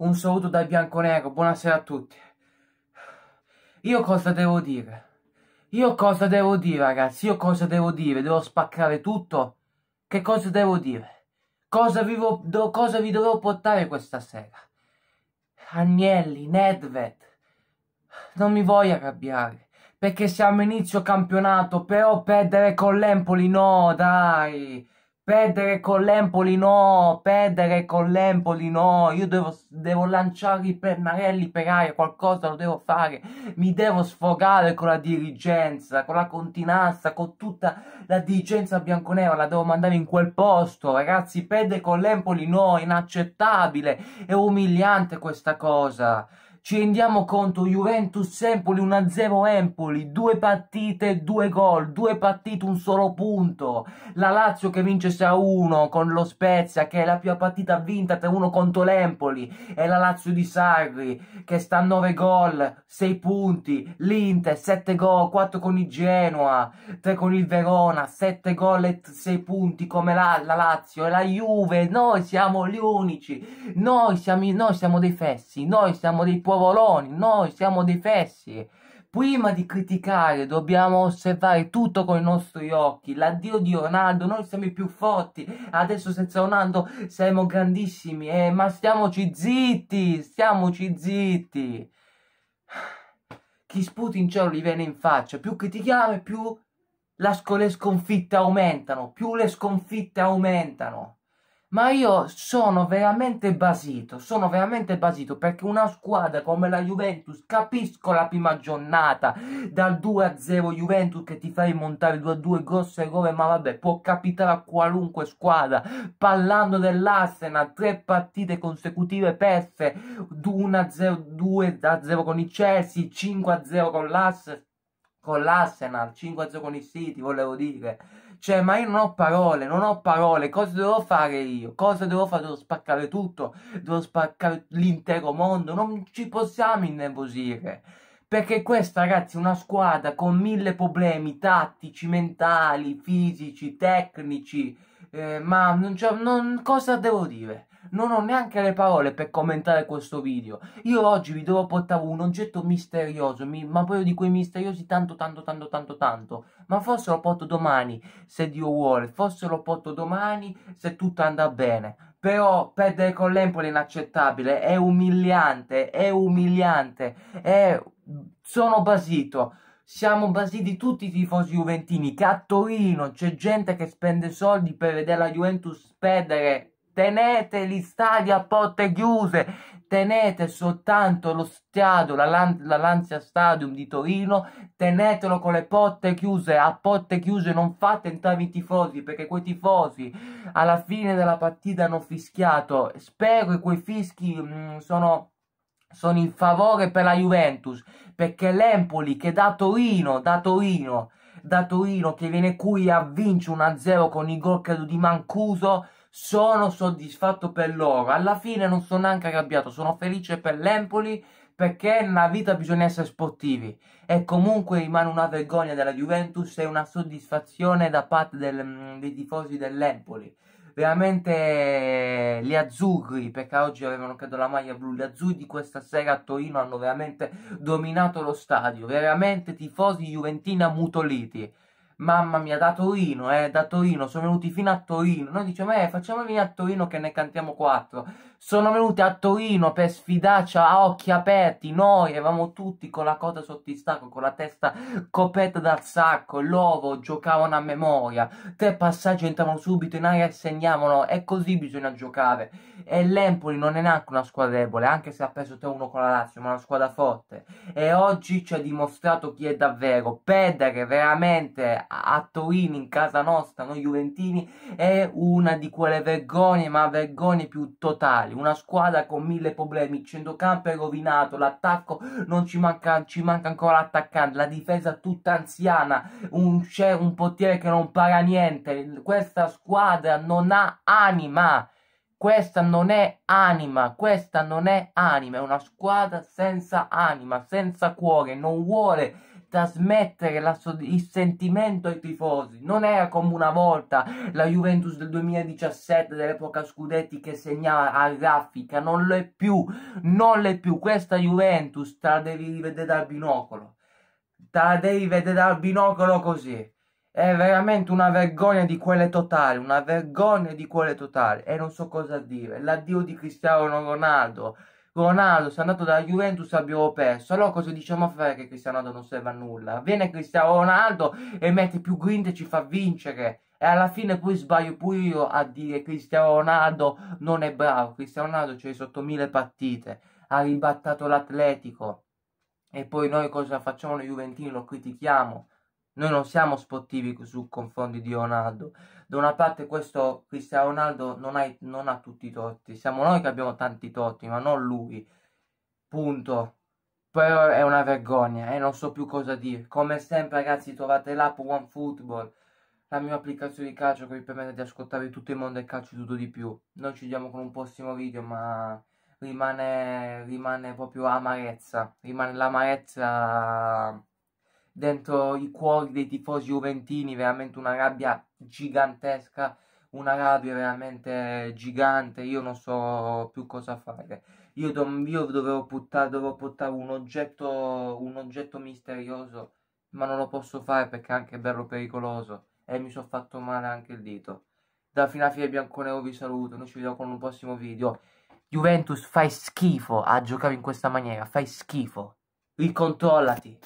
Un saluto dal Bianconero, buonasera a tutti. Io cosa devo dire? Io cosa devo dire, ragazzi? Io cosa devo dire? Devo spaccare tutto? Che cosa devo dire? Cosa vi, do, cosa vi dovevo portare questa sera? Agnelli, Nedved, non mi voglio arrabbiare, perché siamo inizio campionato, però perdere con l'Empoli, no, dai! Perdere con l'Empoli no, perdere con l'Empoli no, io devo, devo lanciare i pennarelli per aria, qualcosa lo devo fare, mi devo sfogare con la dirigenza, con la continanza, con tutta la dirigenza bianconera, la devo mandare in quel posto, ragazzi, perdere con l'Empoli no, inaccettabile, è umiliante questa cosa ci rendiamo conto Juventus-Empoli 1-0 Empoli, due partite, due gol, due partite, un solo punto, la Lazio che vince 6-1 con lo Spezia che è la prima partita vinta 3-1 contro l'Empoli e la Lazio di Sarri che sta a 9 gol, 6 punti, l'Inter 7 gol, 4 con il Genoa, 3 con il Verona, 7 gol e 6 punti come la, la Lazio e la Juve, noi siamo gli unici, noi siamo, noi siamo dei fessi, noi siamo dei punti povoloni, noi siamo dei fessi. Prima di criticare dobbiamo osservare tutto con i nostri occhi. L'addio di Ronaldo, noi siamo i più forti. Adesso senza Ronaldo saremo grandissimi, eh, ma stiamoci zitti, stiamoci zitti. Chi sputa in cielo gli viene in faccia. Più critichiamo più la, le sconfitte aumentano, più le sconfitte aumentano ma io sono veramente basito, sono veramente basito perché una squadra come la Juventus, capisco la prima giornata, dal 2-0 Juventus che ti fai montare 2-2, grosse errore, ma vabbè, può capitare a qualunque squadra, parlando dell'Arsenal, tre partite consecutive perse, 1-0, 2-0 con i Chelsea, 5-0 con l'Arsenal, con l'Arsenal, 5-0 con i City, volevo dire cioè, ma io non ho parole, non ho parole. Cosa devo fare io? Cosa devo fare? Devo spaccare tutto? Devo spaccare l'intero mondo? Non ci possiamo innervosire. Perché questa, ragazzi, è una squadra con mille problemi tattici, mentali, fisici, tecnici. Eh, ma non c'è... Non, cosa devo dire? non ho neanche le parole per commentare questo video. Io oggi vi devo portare un oggetto misterioso, mi, ma proprio di quei misteriosi tanto tanto tanto tanto tanto. Ma forse lo porto domani, se Dio vuole, forse lo porto domani, se tutto andrà bene. Però perdere con l'Empoli è inaccettabile, è umiliante, è umiliante, è... sono basito siamo basiti tutti i tifosi juventini che a Torino c'è gente che spende soldi per vedere la Juventus perdere tenete gli stadi a porte chiuse, tenete soltanto lo stadio, la, Lan la, Lancia Stadium di Torino, tenetelo con le porte chiuse, a porte chiuse, non fate entrare i tifosi, perché quei tifosi alla fine della partita hanno fischiato, spero che quei fischi mh, mm, sono sono in favore per la Juventus perché l'Empoli che da Torino da Torino da Torino che viene qui a vincere 1-0 con il gol credo di Mancuso sono soddisfatto per loro. Alla fine non sono neanche arrabbiato, sono felice per l'Empoli perché nella vita bisogna essere sportivi e comunque rimane una vergogna della Juventus e una soddisfazione da parte del, mm, dei tifosi dell'Empoli. Veramente eh, gli azzurri, perché oggi avevano credo la maglia blu, gli azzurri di questa sera a Torino hanno veramente dominato lo stadio, veramente tifosi juventini ammutoliti mamma mia, da Torino, eh, da Torino, sono venuti fino a Torino. Noi diciamo, eh, facciamo venire a Torino che ne cantiamo quattro. Sono venuti a Torino per sfidarci a occhi aperti. Noi eravamo tutti con la coda sotto il sacco, con la testa coperta dal sacco. L'ovo giocavano a memoria. Tre passaggi entravano subito in aria e segnavano. E così bisogna giocare. E l'Empoli non è neanche una squadra debole, anche se ha preso 3-1 con la Lazio, ma una squadra forte. E oggi ci ha dimostrato chi è davvero. Perdere veramente a Torino, in casa nostra, noi Juventini, è una di quelle vergogne, ma vergogne più totali. Una squadra con mille problemi, il centrocampo è rovinato, l'attacco non ci manca, ci manca ancora l'attaccante, la difesa tutta anziana, un, c'è un portiere che non paga niente. Questa squadra non ha anima. Questa non è anima, questa non è anima, è una squadra senza anima, senza cuore, non vuole trasmettere la, il sentimento ai tifosi. Non era come una volta la Juventus del 2017 dell'epoca Scudetti che segnava a raffica, non lo è più, non lo è più. Questa Juventus te la devi rivedere dal binocolo, te la devi vedere dal binocolo così. È veramente una vergogna di quelle totali, una vergogna di quelle totali. E non so cosa dire. L'addio di Cristiano Ronaldo. Ronaldo se è andato dalla Juventus abbiamo perso. Allora cosa diciamo a fare che Cristiano Ronaldo non serve a nulla? Viene Cristiano Ronaldo e mette più grinta e ci fa vincere. E alla fine poi sbaglio pure io a dire Cristiano Ronaldo non è bravo. Cristiano Ronaldo c'è sotto mille partite. Ha ribattato l'Atletico. E poi noi cosa facciamo noi Juventini? Lo critichiamo. Noi non siamo sportivi su confondi di Ronaldo. Da una parte questo Cristiano Ronaldo non, hai, non ha tutti i torti. Siamo noi che abbiamo tanti torti, ma non lui. Punto. Però è una vergogna e eh? non so più cosa dire. Come sempre ragazzi trovate l'app OneFootball, la mia applicazione di calcio che vi permette di ascoltare tutto il mondo del calcio e tutto di più. Noi ci vediamo con un prossimo video ma rimane, rimane proprio amarezza, rimane l'amarezza dentro i cuori dei tifosi juventini, veramente una rabbia gigantesca, una rabbia veramente gigante, io non so più cosa fare. Io, do, io dovevo buttare, dovevo buttare un, oggetto, un oggetto misterioso, ma non lo posso fare perché è anche bello pericoloso e mi sono fatto male anche il dito. Da a fine Bianconeo vi saluto, noi ci vediamo con un prossimo video. Juventus fai schifo a giocare in questa maniera, fai schifo. Ricontrollati.